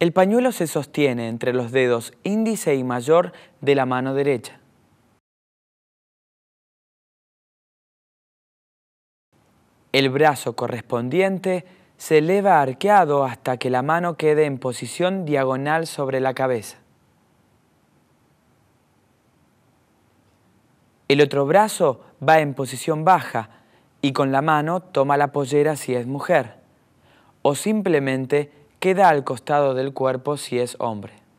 El pañuelo se sostiene entre los dedos índice y mayor de la mano derecha. El brazo correspondiente se eleva arqueado hasta que la mano quede en posición diagonal sobre la cabeza. El otro brazo va en posición baja y con la mano toma la pollera si es mujer, o simplemente queda al costado del cuerpo si es hombre.